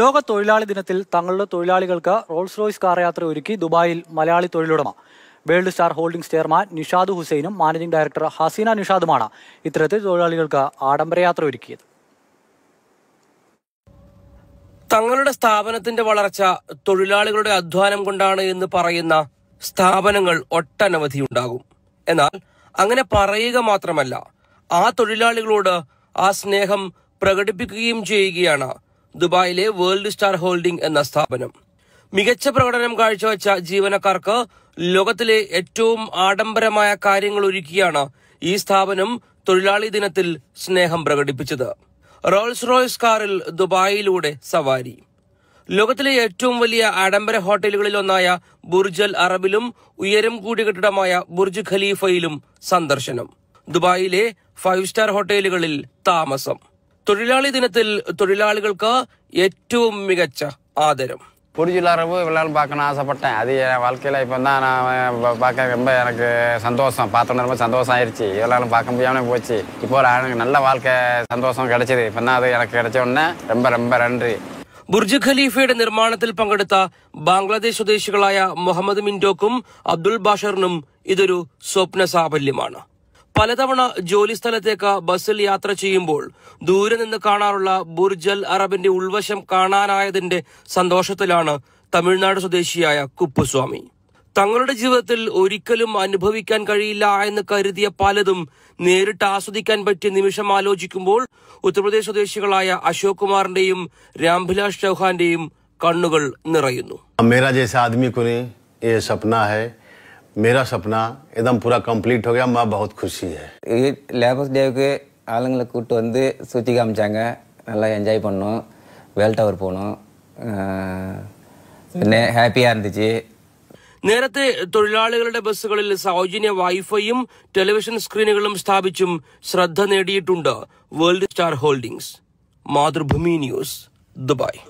ലോക തൊഴിലാളി ദിനത്തിൽ തങ്ങളുടെ തൊഴിലാളികൾക്ക് റോൾസ് റോയ്സ് കാർ യാത്ര ഒരുക്കി ദുബായിൽ മലയാളി തൊഴിലുടമ world star holdings chairman Nishad ഹുസൈനും മാനേജിംഗ് ഡയറക്ടർ ഹസീന നിഷാദുമാണ് ഇത്തരത്തിൽ തൊഴിലാളികൾക്ക് ആഡംബര യാത്ര ഒരുക്കിയത് തങ്ങളുടെ സ്ഥാപനത്തിന്റെ വളർച്ച തൊഴിലാളികളുടെ അധ്വാനം കൊണ്ടാണ് എന്ന് പറയുന്ന സ്ഥാപനങ്ങൾ ഒട്ടനവധി ഉണ്ടാകും എന്നാൽ അങ്ങനെ പറയുക മാത്രമല്ല ആ തൊഴിലാളികളോട് ആ സ്നേഹം പ്രകടിപ്പിക്കുകയും ചെയ്യുകയാണ് ദുബായിലെ വേൾഡ് സ്റ്റാർ ഹോൾഡിംഗ് എന്ന സ്ഥാപനം മികച്ച പ്രകടനം കാഴ്ചവെച്ച ജീവനക്കാർക്ക് ലോകത്തിലെ ഏറ്റവും ആഡംബരമായ കാര്യങ്ങൾ ഒരുക്കിയാണ് ഈ സ്ഥാപനം തൊഴിലാളി ദിനത്തിൽ സ്നേഹം പ്രകടിപ്പിച്ചത് റോൾസ് റോയ്സ് കാറിൽ ദുബായിലൂടെ സവാരി ലോകത്തിലെ ഏറ്റവും വലിയ ആഡംബര ഹോട്ടലുകളിൽ ഒന്നായ ബുർജൽ അറബിലും ഉയരം കൂടി കെട്ടിടമായ ബുർജ് ഖലീഫയിലും സന്ദർശനം ദുബായിലെ ഫൈവ് സ്റ്റാർ ഹോട്ടലുകളിൽ താമസം തൊഴിലാളി ദിനത്തിൽ തൊഴിലാളികൾക്ക് ഏറ്റവും മികച്ച ആദരം പൊടിച്ചുള്ള അറിവ് വിളകൾ പാക്കണം ആശപ്പെട്ടேன் അത് വാഴ്க்கையில இப்ப என்ன பார்க்க ரொம்ப எனக்கு சந்தோஷம் பாத்துன ரொம்ப சந்தோஷம் ஆயிருச்சு இவ்வளவு பார்க்க முடியாம போச்சு இப்போ எனக்கு நல்ல வாழ்க்கை சந்தோஷம் கிடைச்சது இப்ப என்ன அது எனக்கு கிடைச்ச உடனே ரொம்ப ரொம்ப நன்றி ബുർജ് ഖലീഫയുടെ നിർമ്മാണത്തിൽ പങ്കെടുത്ത ബംഗ്ലാദേശ് സ്വദേശികളായ മുഹമ്മദ് മിൻഡോക്കും അബ്ദുൾ ബാഷറിനും ഇതൊരു സ്വപ്ന സാഫല്യമാണ് പലതവണ ജോലിസ്ഥലത്തേക്ക് ബസ്സിൽ യാത്ര ചെയ്യുമ്പോൾ ദൂരെ നിന്ന് കാണാറുള്ള ബുർജൽ അറബിന്റെ ഉൾവശം കാണാനായതിന്റെ സന്തോഷത്തിലാണ് തമിഴ്നാട് സ്വദേശിയായ കുപ്പുസ്വാമി തങ്ങളുടെ ജീവിതത്തിൽ ഒരിക്കലും അനുഭവിക്കാൻ കഴിയില്ല എന്ന് കരുതിയ പലതും നേരിട്ട് ആസ്വദിക്കാൻ പറ്റിയ നിമിഷം ആലോചിക്കുമ്പോൾ ഉത്തർപ്രദേശ് സ്വദേശികളായ അശോക് കുമാറിന്റെയും രാംഭിലാഷ് ചൗഹാന്റെയും കണ്ണുകൾ നിറയുന്നു मेरा सपना एकदम पूरा कंप्लीट हो गया माँ बहुत खुशी है ये லேபர்ஸ் டேவுக்கு ஆளுங்களை கூப்பிட்டு வந்து சுற்றி காமிச்சாங்க நல்லா என்ஜாய் பண்ணோம் வேல் டவர் போனோம் പിന്നെ ഹാപ്പിയാ ഇരുந்துச்சு നേരത്തെ തൊഴിലാളികളുടെ ബസ്സുകളിൽ സൗജന്യ വൈഫൈയും ടെലിവിഷൻ സ്ക്രീനുകളും സ്ഥാപിച്ചും ശ്രദ്ധ നേടിയിട്ടുണ്ട് world star holdings Mathrubhumi news Dubai